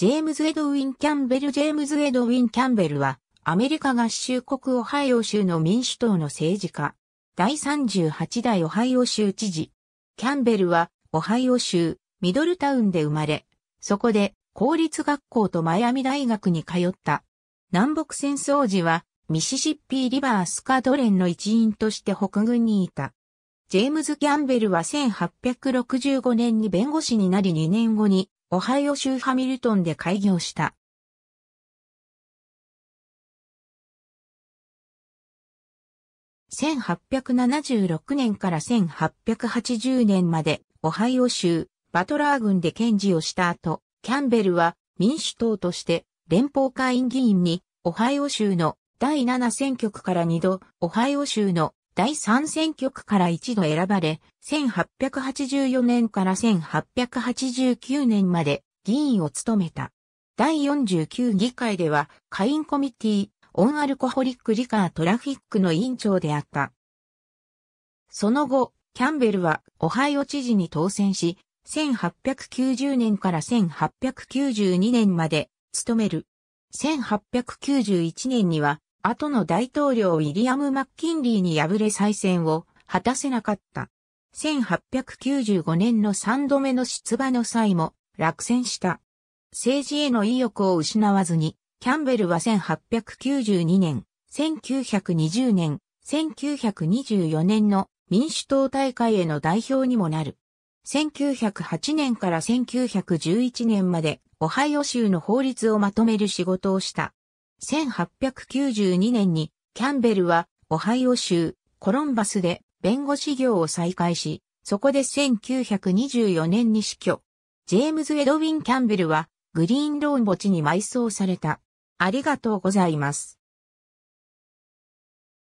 ジェームズ・エドウィン・キャンベル・ジェームズ・エドウィン・キャンベルは、アメリカ合衆国オハイオ州の民主党の政治家。第38代オハイオ州知事。キャンベルは、オハイオ州、ミドルタウンで生まれ、そこで、公立学校とマイアミ大学に通った。南北戦争時は、ミシシッピリバースカドレンの一員として北軍にいた。ジェームズ・キャンベルは1865年に弁護士になり2年後にオハイオ州ハミルトンで開業した。1876年から1880年まで、オハイオ州、バトラー軍で検事をした後、キャンベルは民主党として連邦会員議員に、オハイオ州の第7選挙区から2度、オハイオ州の第3選挙区から一度選ばれ、1884年から1889年まで議員を務めた。第49議会では、下院コミティ、オンアルコホリックリカートラフィックの委員長であった。その後、キャンベルはオハイオ知事に当選し、1890年から1892年まで務める。1891年には後の大統領ウィリアム・マッキンリーに敗れ再選を果たせなかった。1895年の3度目の出馬の際も落選した。政治への意欲を失わずに、キャンベルは1892年、1920年、1924年の民主党大会への代表にもなる。1908年から1911年までオハイオ州の法律をまとめる仕事をした。1892年にキャンベルはオハイオ州コロンバスで弁護士業を再開し、そこで1924年に死去。ジェームズ・エドウィン・キャンベルはグリーンローン墓地に埋葬された。ありがとうございます。